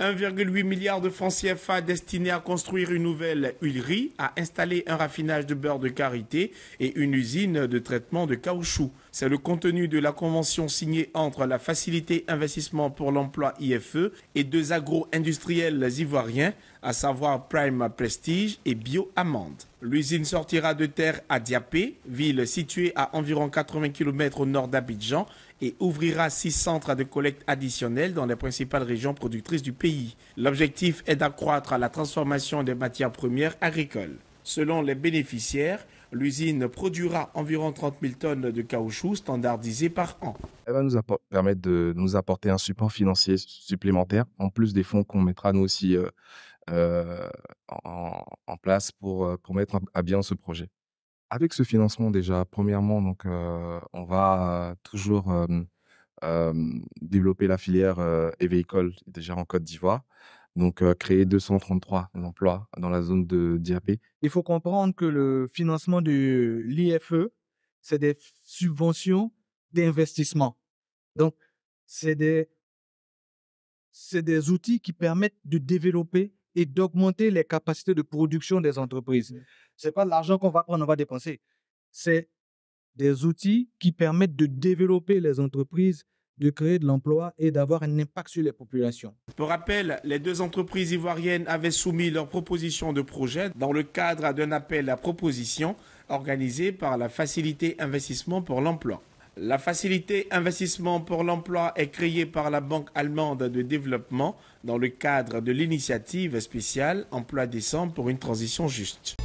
1,8 milliard de francs CFA destinés à construire une nouvelle huilerie, à installer un raffinage de beurre de karité et une usine de traitement de caoutchouc. C'est le contenu de la convention signée entre la Facilité Investissement pour l'Emploi IFE et deux agro-industriels ivoiriens, à savoir Prime Prestige et Bio Amande. L'usine sortira de terre à Diapé, ville située à environ 80 km au nord d'Abidjan et ouvrira six centres de collecte additionnels dans les principales régions productrices du pays. L'objectif est d'accroître la transformation des matières premières agricoles. Selon les bénéficiaires, l'usine produira environ 30 000 tonnes de caoutchouc standardisé par an. Elle va nous permettre de nous apporter un support financier supplémentaire, en plus des fonds qu'on mettra nous aussi euh, euh, en, place pour euh, mettre à bien ce projet. Avec ce financement, déjà, premièrement, donc, euh, on va toujours développer la filière et véhicules déjà en Côte d'Ivoire. Donc, créer 233 emplois dans la zone de Diapé. Il faut comprendre que le financement de l'IFE, c'est des subventions d'investissement. Donc, c'est des, c'est des outils qui permettent de développer et d'augmenter les capacités de production des entreprises. Mmh. Ce n'est pas l'argent qu'on va prendre, on va dépenser. C'est des outils qui permettent de développer les entreprises, de créer de l'emploi et d'avoir un impact sur les populations. Pour rappel, les deux entreprises ivoiriennes avaient soumis leurs propositions de projet dans le cadre d'un appel à proposition organisé par la Facilité Investissement pour l'Emploi. La facilité investissement pour l'emploi est créée par la Banque allemande de développement dans le cadre de l'initiative spéciale Emploi décent pour une transition juste.